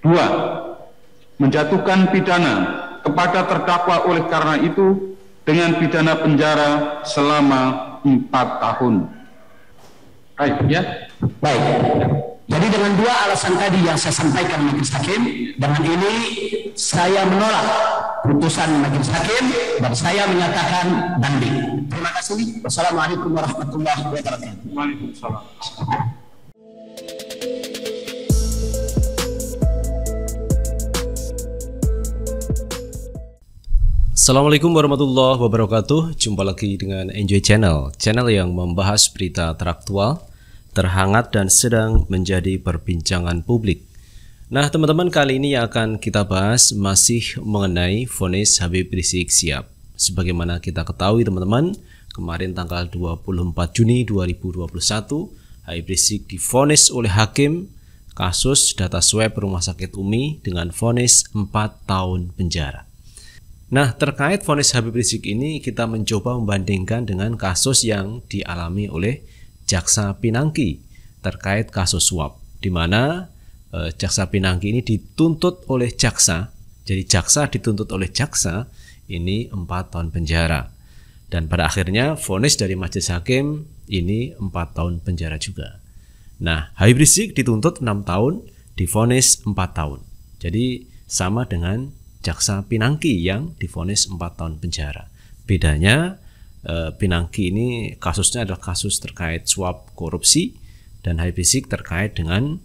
Dua, menjatuhkan pidana kepada terdakwa oleh karena itu dengan pidana penjara selama empat tahun. Baik, ya. Baik. Jadi dengan dua alasan tadi yang saya sampaikan Majelis Hakim, dengan ini saya menolak putusan Majelis Hakim dan saya menyatakan banding. Terima kasih. Wassalamualaikum warahmatullahi wabarakatuh. Waalaikumsalam. Assalamualaikum warahmatullahi wabarakatuh. Jumpa lagi dengan Enjoy Channel, channel yang membahas berita teraktual, terhangat dan sedang menjadi perbincangan publik. Nah, teman-teman, kali ini yang akan kita bahas masih mengenai vonis Habib Rizik Siap. Sebagaimana kita ketahui, teman-teman, kemarin tanggal 24 Juni 2021, Habib Rizik difonis oleh hakim kasus data swab rumah sakit Umi dengan vonis 4 tahun penjara. Nah, terkait vonis Habib Rizik ini kita mencoba membandingkan dengan kasus yang dialami oleh jaksa Pinangki terkait kasus suap di mana e, jaksa Pinangki ini dituntut oleh jaksa. Jadi jaksa dituntut oleh jaksa ini empat tahun penjara. Dan pada akhirnya vonis dari majelis hakim ini empat tahun penjara juga. Nah, Habib Rizik dituntut enam tahun, divonis empat tahun. Jadi sama dengan jaksa Pinangki yang difonis 4 tahun penjara. Bedanya eh, Pinangki ini kasusnya adalah kasus terkait suap korupsi dan habib terkait dengan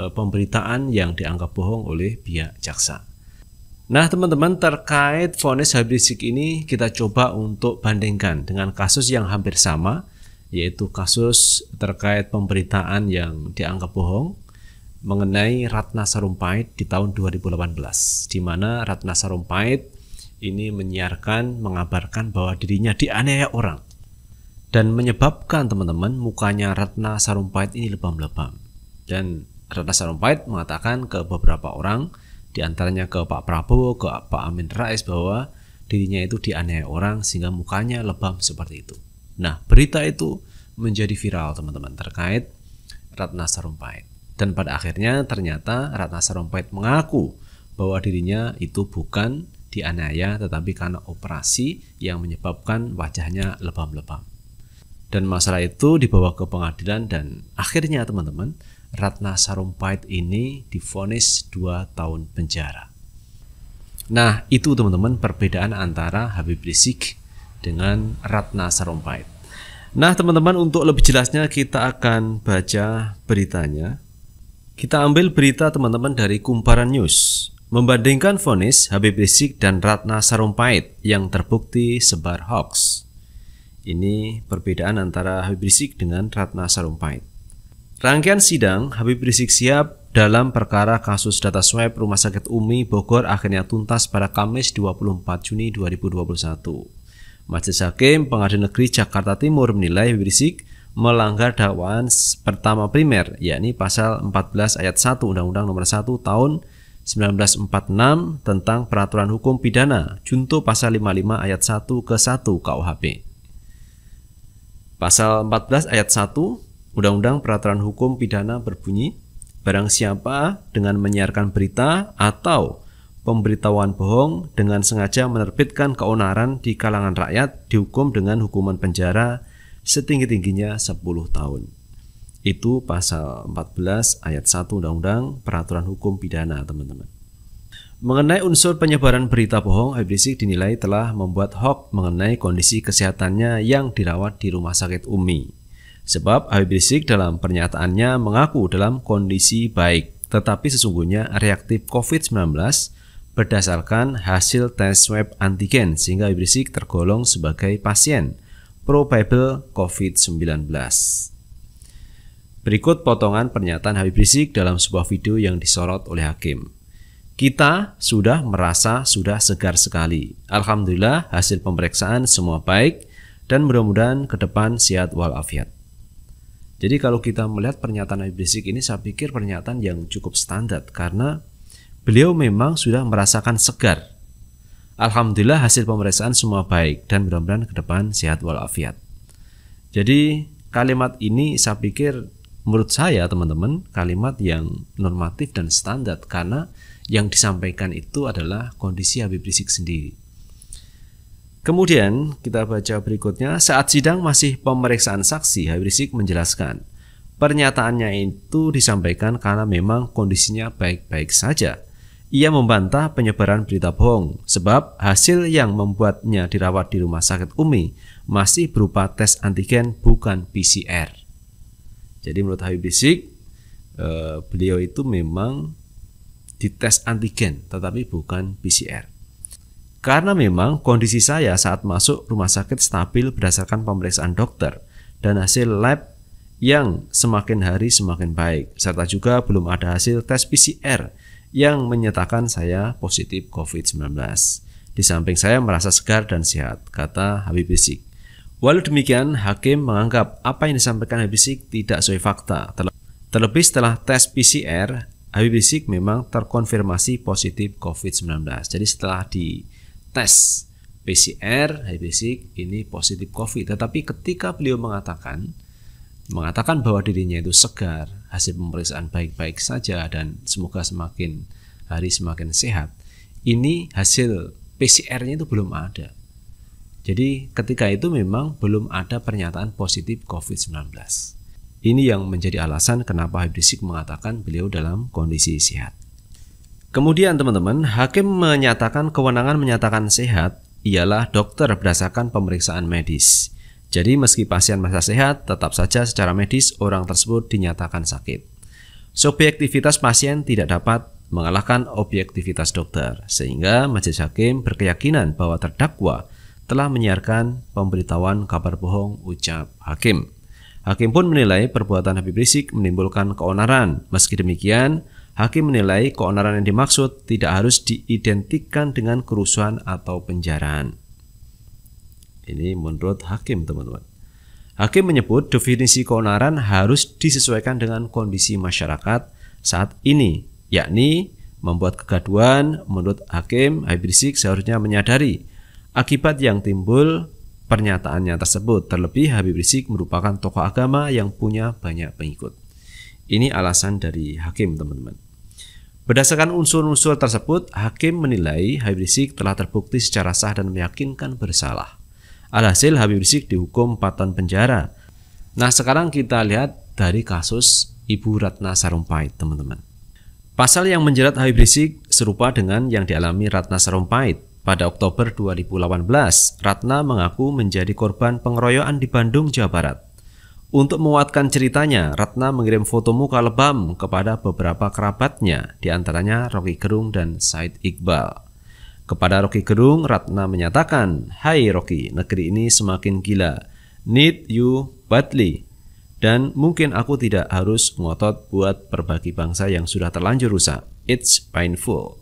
eh, pemberitaan yang dianggap bohong oleh pihak jaksa. Nah, teman-teman, terkait vonis Habib ini kita coba untuk bandingkan dengan kasus yang hampir sama, yaitu kasus terkait pemberitaan yang dianggap bohong mengenai Ratna Sarumpait di tahun 2018 di mana Ratna Sarumpait ini menyiarkan mengabarkan bahwa dirinya dianiaya orang dan menyebabkan teman-teman mukanya Ratna Sarumpait ini lebam-lebam dan Ratna Sarumpait mengatakan ke beberapa orang diantaranya ke Pak Prabowo ke Pak Amin Rais bahwa dirinya itu dianiaya orang sehingga mukanya lebam seperti itu nah berita itu menjadi viral teman-teman terkait Ratna Sarumpait dan pada akhirnya ternyata Ratna Sarumpait mengaku bahwa dirinya itu bukan dianiaya tetapi karena operasi yang menyebabkan wajahnya lebam-lebam. Dan masalah itu dibawa ke pengadilan dan akhirnya teman-teman Ratna Sarumpait ini difonis 2 tahun penjara. Nah, itu teman-teman perbedaan antara Habib Rizik dengan Ratna Sarumpait. Nah, teman-teman untuk lebih jelasnya kita akan baca beritanya. Kita ambil berita teman-teman dari Kumparan News. Membandingkan vonis Habib Rizik dan Ratna Sarumpait yang terbukti sebar hoax. Ini perbedaan antara Habib Rizik dengan Ratna Sarumpait. Rangkaian sidang Habib Rizik siap dalam perkara kasus data swab Rumah Sakit Umi Bogor akhirnya tuntas pada Kamis 24 Juni 2021. Majelis Hakim Pengadilan Negeri Jakarta Timur menilai Habib Rizik melanggar dakwaan pertama primer yakni pasal 14 ayat 1 Undang-Undang Nomor 1 Tahun 1946 tentang Peraturan Hukum Pidana junto pasal 55 ayat 1 ke 1 KUHP. Pasal 14 ayat 1 Undang-Undang Peraturan Hukum Pidana berbunyi Barang siapa dengan menyiarkan berita atau pemberitahuan bohong dengan sengaja menerbitkan keonaran di kalangan rakyat dihukum dengan hukuman penjara setinggi-tingginya 10 tahun. Itu pasal 14 ayat 1 Undang-Undang Peraturan Hukum Pidana, teman-teman. Mengenai unsur penyebaran berita bohong, Habib Rizik dinilai telah membuat hoax mengenai kondisi kesehatannya yang dirawat di Rumah Sakit Umi. Sebab Habib Rizik dalam pernyataannya mengaku dalam kondisi baik, tetapi sesungguhnya reaktif COVID-19 berdasarkan hasil tes swab antigen sehingga Habib Rizik tergolong sebagai pasien probable COVID-19. Berikut potongan pernyataan Habib Rizik dalam sebuah video yang disorot oleh hakim. Kita sudah merasa sudah segar sekali. Alhamdulillah hasil pemeriksaan semua baik dan mudah-mudahan ke depan sehat walafiat. Jadi kalau kita melihat pernyataan Habib Rizik ini saya pikir pernyataan yang cukup standar karena beliau memang sudah merasakan segar Alhamdulillah hasil pemeriksaan semua baik dan mudah-mudahan ke depan sehat walafiat. Jadi kalimat ini saya pikir menurut saya teman-teman kalimat yang normatif dan standar karena yang disampaikan itu adalah kondisi Habib Rizik sendiri. Kemudian kita baca berikutnya saat sidang masih pemeriksaan saksi Habib Rizik menjelaskan pernyataannya itu disampaikan karena memang kondisinya baik-baik saja ia membantah penyebaran berita bohong, sebab hasil yang membuatnya dirawat di rumah sakit Umi masih berupa tes antigen bukan PCR. Jadi menurut Habib Rizik, eh, beliau itu memang dites antigen, tetapi bukan PCR. Karena memang kondisi saya saat masuk rumah sakit stabil berdasarkan pemeriksaan dokter dan hasil lab yang semakin hari semakin baik, serta juga belum ada hasil tes PCR yang menyatakan saya positif COVID-19. Di samping saya merasa segar dan sehat, kata Habib Rizik. Walau demikian, hakim menganggap apa yang disampaikan Habib Rizik tidak sesuai fakta. Terlebih setelah tes PCR, Habib Rizik memang terkonfirmasi positif COVID-19. Jadi setelah di tes PCR, Habib Rizik ini positif COVID. Tetapi ketika beliau mengatakan mengatakan bahwa dirinya itu segar, hasil pemeriksaan baik-baik saja dan semoga semakin hari semakin sehat. Ini hasil PCR-nya itu belum ada. Jadi ketika itu memang belum ada pernyataan positif COVID-19. Ini yang menjadi alasan kenapa Habib Rizik mengatakan beliau dalam kondisi sehat. Kemudian teman-teman, hakim menyatakan kewenangan menyatakan sehat ialah dokter berdasarkan pemeriksaan medis jadi meski pasien merasa sehat, tetap saja secara medis orang tersebut dinyatakan sakit. Subjektivitas pasien tidak dapat mengalahkan objektivitas dokter, sehingga majelis hakim berkeyakinan bahwa terdakwa telah menyiarkan pemberitahuan kabar bohong ucap hakim. Hakim pun menilai perbuatan Habib Rizik menimbulkan keonaran. Meski demikian, hakim menilai keonaran yang dimaksud tidak harus diidentikan dengan kerusuhan atau penjaraan. Ini menurut hakim, teman-teman. Hakim menyebut definisi keonaran harus disesuaikan dengan kondisi masyarakat saat ini, yakni membuat kegaduan. menurut hakim Habib seharusnya menyadari akibat yang timbul pernyataannya tersebut. Terlebih Habib Rizik merupakan tokoh agama yang punya banyak pengikut. Ini alasan dari hakim, teman-teman. Berdasarkan unsur-unsur tersebut, hakim menilai Habib Rizik telah terbukti secara sah dan meyakinkan bersalah. Alhasil Habib Rizik dihukum 4 tahun penjara. Nah sekarang kita lihat dari kasus Ibu Ratna Sarumpait teman-teman. Pasal yang menjerat Habib Rizik serupa dengan yang dialami Ratna Sarumpait. Pada Oktober 2018, Ratna mengaku menjadi korban pengeroyokan di Bandung, Jawa Barat. Untuk menguatkan ceritanya, Ratna mengirim foto muka lebam kepada beberapa kerabatnya, diantaranya Rocky Gerung dan Said Iqbal. Kepada Rocky Gerung, Ratna menyatakan, Hai Rocky, negeri ini semakin gila. Need you badly. Dan mungkin aku tidak harus ngotot buat berbagi bangsa yang sudah terlanjur rusak. It's painful.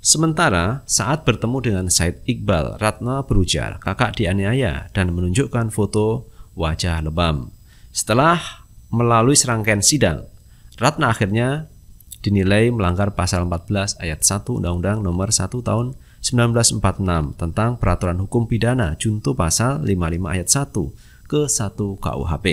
Sementara, saat bertemu dengan Said Iqbal, Ratna berujar kakak dianiaya dan menunjukkan foto wajah lebam. Setelah melalui serangkaian sidang, Ratna akhirnya dinilai melanggar pasal 14 ayat 1 Undang-Undang Nomor 1 Tahun 1946 tentang Peraturan Hukum Pidana junto pasal 55 ayat 1 ke 1 KUHP.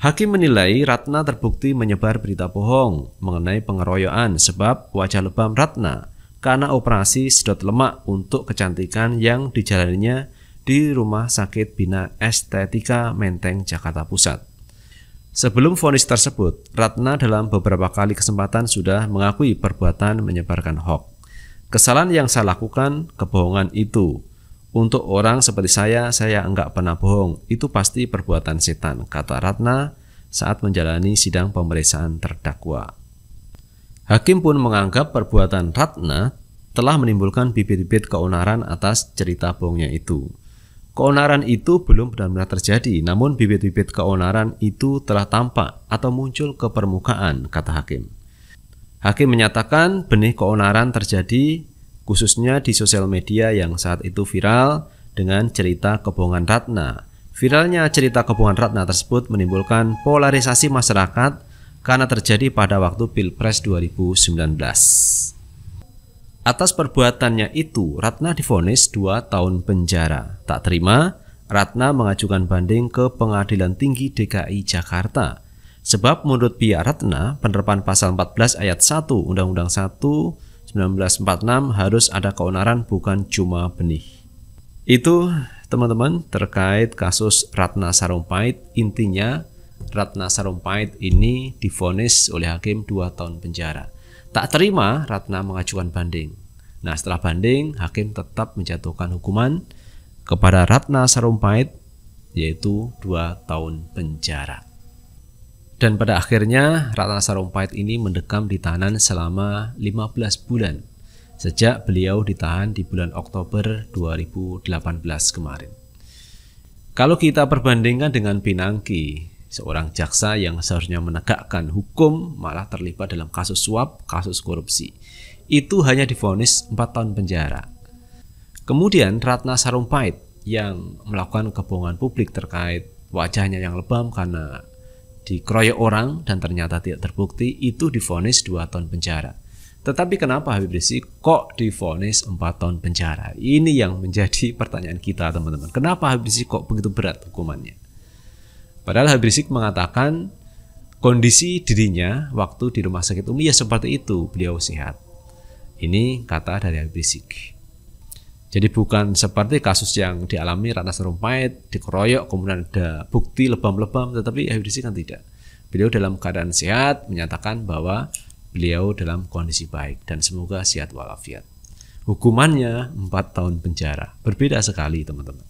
Hakim menilai Ratna terbukti menyebar berita bohong mengenai pengeroyokan sebab wajah lebam Ratna karena operasi sedot lemak untuk kecantikan yang dijalannya di Rumah Sakit Bina Estetika Menteng, Jakarta Pusat. Sebelum vonis tersebut, Ratna dalam beberapa kali kesempatan sudah mengakui perbuatan menyebarkan hoax. Kesalahan yang saya lakukan, kebohongan itu. Untuk orang seperti saya, saya enggak pernah bohong. Itu pasti perbuatan setan, kata Ratna saat menjalani sidang pemeriksaan terdakwa. Hakim pun menganggap perbuatan Ratna telah menimbulkan bibit-bibit keonaran atas cerita bohongnya itu. Keonaran itu belum benar-benar terjadi, namun bibit-bibit keonaran itu telah tampak atau muncul ke permukaan, kata hakim. Hakim menyatakan benih keonaran terjadi khususnya di sosial media yang saat itu viral dengan cerita kebohongan Ratna. Viralnya cerita kebohongan Ratna tersebut menimbulkan polarisasi masyarakat karena terjadi pada waktu Pilpres 2019. Atas perbuatannya itu, Ratna difonis 2 tahun penjara. Tak terima, Ratna mengajukan banding ke Pengadilan Tinggi DKI Jakarta. Sebab menurut pihak Ratna, penerapan pasal 14 ayat 1 Undang-Undang 1 1946 harus ada keonaran bukan cuma benih. Itu teman-teman terkait kasus Ratna Sarumpait. Intinya Ratna Sarumpait ini difonis oleh hakim 2 tahun penjara. Tak terima, Ratna mengajukan banding. Nah, setelah banding, hakim tetap menjatuhkan hukuman kepada Ratna Sarumpait yaitu dua tahun penjara. Dan pada akhirnya Ratna Sarumpait ini mendekam di tahanan selama 15 bulan sejak beliau ditahan di bulan Oktober 2018 kemarin. Kalau kita perbandingkan dengan Pinangki, Seorang jaksa yang seharusnya menegakkan hukum malah terlibat dalam kasus suap, kasus korupsi. Itu hanya difonis 4 tahun penjara. Kemudian Ratna Sarumpait yang melakukan kebohongan publik terkait wajahnya yang lebam karena dikeroyok orang dan ternyata tidak terbukti itu difonis 2 tahun penjara. Tetapi kenapa Habib Rizik kok difonis 4 tahun penjara? Ini yang menjadi pertanyaan kita teman-teman. Kenapa Habib Rizik kok begitu berat hukumannya? Padahal Habib Rizik mengatakan kondisi dirinya waktu di rumah sakit Umi ya seperti itu, beliau sehat. Ini kata dari Habib Rizik. Jadi bukan seperti kasus yang dialami Ratna Sarumpait, dikeroyok, kemudian ada bukti lebam-lebam, tetapi Habib Rizik kan tidak. Beliau dalam keadaan sehat menyatakan bahwa beliau dalam kondisi baik dan semoga sehat walafiat. Hukumannya 4 tahun penjara. Berbeda sekali teman-teman.